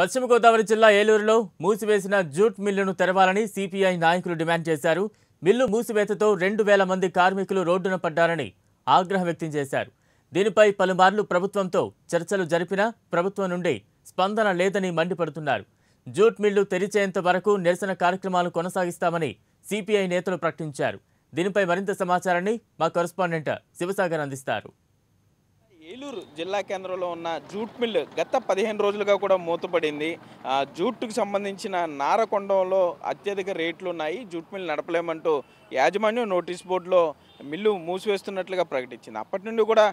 పశ్చిమ గోదావరి జిల్లా ఏలూరులో మూసివేసిన జూట్ మిల్లును తెరవాలని సిపిఐ నాయకులు డిమాండ్ చేశారు మిల్లు మూసివేతతో రెండు వేల మంది కార్మికులు రోడ్డున పడ్డారని ఆగ్రహం వ్యక్తం చేశారు దీనిపై పలుమార్లు ప్రభుత్వంతో చర్చలు జరిపినా ప్రభుత్వం నుండి స్పందన లేదని మండిపడుతున్నారు జూట్ మిల్లు తెరిచేంత వరకు నిరసన కార్యక్రమాలు కొనసాగిస్తామని సిపిఐ నేతలు ప్రకటించారు దీనిపై మరింత సమాచారాన్ని మా కరస్పాండెంట్ శివసాగర్ అందిస్తారు ఏలూరు జిల్లా కేంద్రంలో ఉన్న జూట్ మిల్ గత పదిహేను రోజులుగా కూడా మూతపడింది జూట్కు సంబంధించిన నారకొండంలో అత్యధిక రేట్లు ఉన్నాయి జూట్ మిల్ నడపలేమంటూ యాజమాన్యం నోటీస్ బోర్డులో మిల్లు మూసివేస్తున్నట్లుగా ప్రకటించింది అప్పటి నుండి కూడా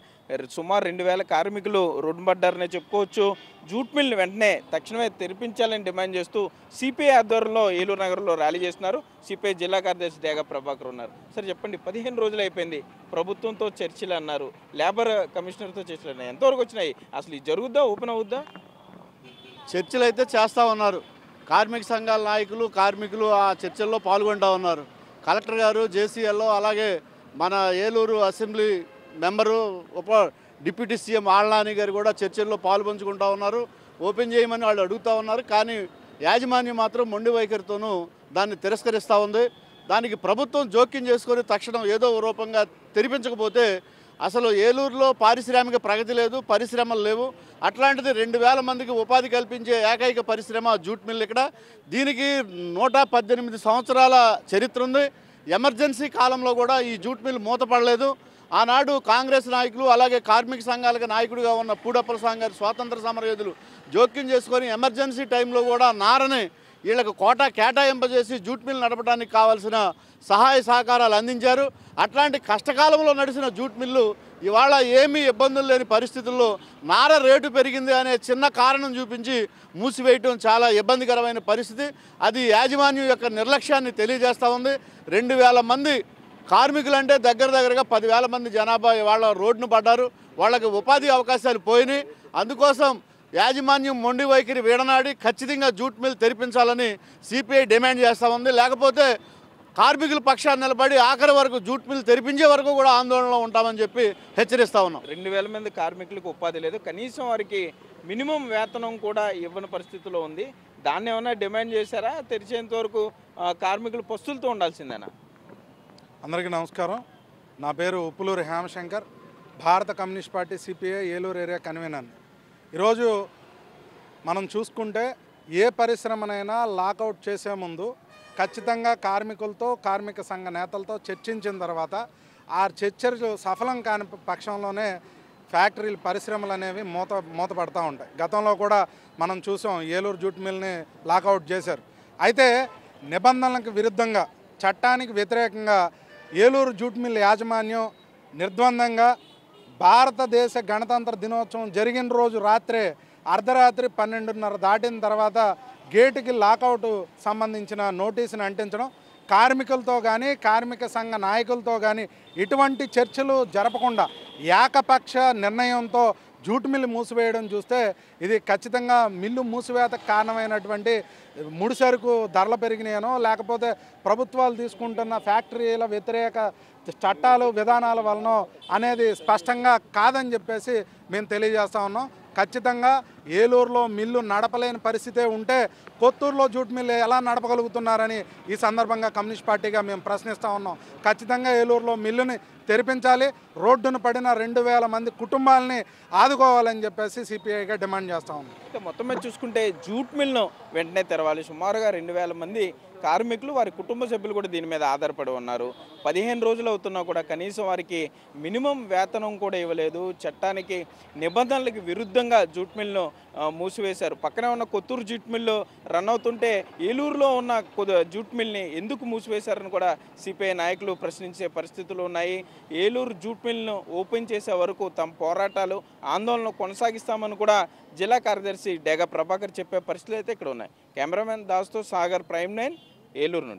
సుమారు రెండు వేల కార్మికులు రోడ్డుపడ్డారనే చెప్పుకోవచ్చు జూట్ మిల్ వెంటనే తక్షణమే తెరిపించాలని డిమాండ్ చేస్తూ సిపిఐ ఆధ్వర్యంలో ఏలూరు నగరంలో ర్యాలీ చేస్తున్నారు సిపిఐ జిల్లా కార్యదర్శి డేగా ప్రభాకర్ ఉన్నారు సరే చెప్పండి పదిహేను రోజులు అయిపోయింది ప్రభుత్వంతో చర్చలు అన్నారు లేబర్ కమిషనర్తో చర్చలు ఎంతవరకు వచ్చినాయి అసలు ఇది జరుగుద్దా ఓపెన్ అవుద్దా చర్చలు అయితే చేస్తూ ఉన్నారు కార్మిక సంఘాల నాయకులు కార్మికులు ఆ చర్చల్లో పాల్గొంటూ ఉన్నారు కలెక్టర్ గారు జేసీఎల్లో అలాగే మన ఏలూరు అసెంబ్లీ మెంబరు ఉప డిప్యూటీ సీఎం ఆళ్ళనాని గారు కూడా చర్చల్లో పాల్పంచుకుంటూ ఉన్నారు ఓపెన్ చేయమని వాళ్ళు అడుగుతూ ఉన్నారు కానీ యాజమాన్యం మాత్రం మొండి వైఖరితోనూ దాన్ని తిరస్కరిస్తూ ఉంది దానికి ప్రభుత్వం జోక్యం చేసుకొని తక్షణం ఏదో రూపంగా తెరిపించకపోతే అసలు ఏలూరులో పారిశ్రామిక ప్రగతి లేదు పరిశ్రమలు లేవు అట్లాంటిది రెండు వేల మందికి ఉపాధి కల్పించే ఏకైక పరిశ్రమ జూట్ మిల్ ఇక్కడ దీనికి నూట పద్దెనిమిది సంవత్సరాల చరిత్ర ఉంది ఎమర్జెన్సీ కాలంలో కూడా ఈ జూట్ మిల్ మూతపడలేదు ఆనాడు కాంగ్రెస్ నాయకులు అలాగే కార్మిక సంఘాలకు నాయకుడిగా ఉన్న పూడప్పల సాంగ్ గారి స్వాతంత్ర సమరయోధులు జోక్యం చేసుకొని ఎమర్జెన్సీ టైంలో కూడా నారని వీళ్లకు కోటా కేటాయింపజేసి జూట్ మిల్ నడపడానికి కావాల్సిన సహాయ సహకారాలు అందించారు అట్లాంటి కష్టకాలంలో నడిచిన జూట్ మిల్లు ఇవాళ ఏమీ ఇబ్బందులు లేని పరిస్థితుల్లో నార రేటు పెరిగింది అనే చిన్న కారణం చూపించి మూసివేయటం చాలా ఇబ్బందికరమైన పరిస్థితి అది యాజమాన్యం యొక్క నిర్లక్ష్యాన్ని తెలియజేస్తూ ఉంది రెండు మంది కార్మికులంటే దగ్గర దగ్గరగా పదివేల మంది జనాభా ఇవాళ రోడ్డును పడ్డారు వాళ్ళకి ఉపాధి అవకాశాలు పోయినాయి అందుకోసం యాజమాన్యం మొండి వైఖరి వీడనాడి ఖచ్చితంగా జూట్ మిల్ తెరిపించాలని సిపిఐ డిమాండ్ చేస్తూ ఉంది లేకపోతే కార్మికుల పక్షాన్ని నిలబడి ఆఖరి వరకు జూట్ మిల్ తెరిపించే వరకు కూడా ఆందోళనలో ఉంటామని చెప్పి హెచ్చరిస్తా ఉన్నాం రెండు వేల మంది కార్మికులకు ఉపాధి లేదు కనీసం వారికి మినిమం వేతనం కూడా ఇవ్వని పరిస్థితిలో ఉంది దాన్ని ఏమైనా డిమాండ్ చేశారా తెరిచేంత వరకు కార్మికులు పస్తులతో ఉండాల్సిందేనా అందరికీ నమస్కారం నా పేరు ఉప్పులూరి హేమశంకర్ భారత communist party CPI Eluru area convener ఈరోజు మనం చూసుకుంటే ఏ పరిశ్రమనైనా లాకౌట్ చేసే ముందు ఖచ్చితంగా కార్మికులతో కార్మిక సంఘ నేతలతో చర్చించిన తర్వాత ఆ చర్చలు సఫలం కాని పక్షంలోనే ఫ్యాక్టరీలు పరిశ్రమలు అనేవి మూత మూతపడతా ఉంటాయి గతంలో కూడా మనం చూసాం ఏలూరు జూట్ మిల్ని లాకౌట్ చేశారు అయితే నిబంధనలకు విరుద్ధంగా చట్టానికి వ్యతిరేకంగా ఏలూరు జూట్ మిల్ యాజమాన్యం నిర్ద్వందంగా భారతదేశ గణతంత్ర దినోత్సవం జరిగిన రోజు రాత్రే అర్ధరాత్రి పన్నెండున్నర దాటిన తర్వాత గేటుకి లాకౌట్ సంబంధించిన నోటీసును అంటించడం కార్మికులతో కానీ కార్మిక సంఘ నాయకులతో కానీ ఇటువంటి చర్చలు జరపకుండా ఏకపక్ష నిర్ణయంతో జూట్ మిల్లు మూసివేయడం చూస్తే ఇది ఖచ్చితంగా మిల్లు మూసివేతకు కారణమైనటువంటి ముడి సరుకు ధరలు పెరిగినాయనో లేకపోతే ప్రభుత్వాలు తీసుకుంటున్న ఫ్యాక్టరీల వ్యతిరేక చట్టాలు విధానాల వలన అనేది స్పష్టంగా కాదని చెప్పేసి మేము తెలియజేస్తా ఉన్నాం ఖచ్చితంగా ఏలూరులో మిల్లు నడపలేని పరిస్థితే ఉంటే కొత్తూరులో జూట్ మిల్లు ఎలా నడపగలుగుతున్నారని ఈ సందర్భంగా కమ్యూనిస్ట్ పార్టీగా మేము ప్రశ్నిస్తూ ఉన్నాం ఖచ్చితంగా ఏలూరులో మిల్లుని తెరిపించాలి రోడ్డును పడిన రెండు వేల మంది కుటుంబాలని ఆదుకోవాలని చెప్పేసి సిపిఐగా డిమాండ్ చేస్తా ఉన్నాం మొత్తం మీద చూసుకుంటే జూట్ మిల్ను వెంటనే తెరవాలి సుమారుగా రెండు వేల మంది కార్మికులు వారి కుటుంబ సభ్యులు కూడా దీని మీద ఆధారపడి ఉన్నారు పదిహేను రోజులు అవుతున్నా కూడా కనీసం వారికి మినిమం వేతనం కూడా ఇవ్వలేదు చట్టానికి నిబంధనలకు విరుద్ధంగా జూట్ మిల్ను మూసివేశారు పక్కనే ఉన్న కొత్తూరు జూట్ మిల్లు రన్ అవుతుంటే ఏలూరులో ఉన్న జూట్ మిల్ని ఎందుకు మూసివేశారని కూడా సిపిఐ నాయకులు ప్రశ్నించే పరిస్థితులు ఉన్నాయి ఏలూరు జూట్ మిల్ను ఓపెన్ చేసే వరకు తమ పోరాటాలు ఆందోళనలు కొనసాగిస్తామని కూడా జిల్లా కార్యదర్శి డేగా ప్రభాకర్ చెప్పే పరిస్థితులు అయితే ఇక్కడ ఉన్నాయి కెమెరామెన్ దాస్తో సాగర్ ప్రైమ్ నైన్ ఏలూరు నుండి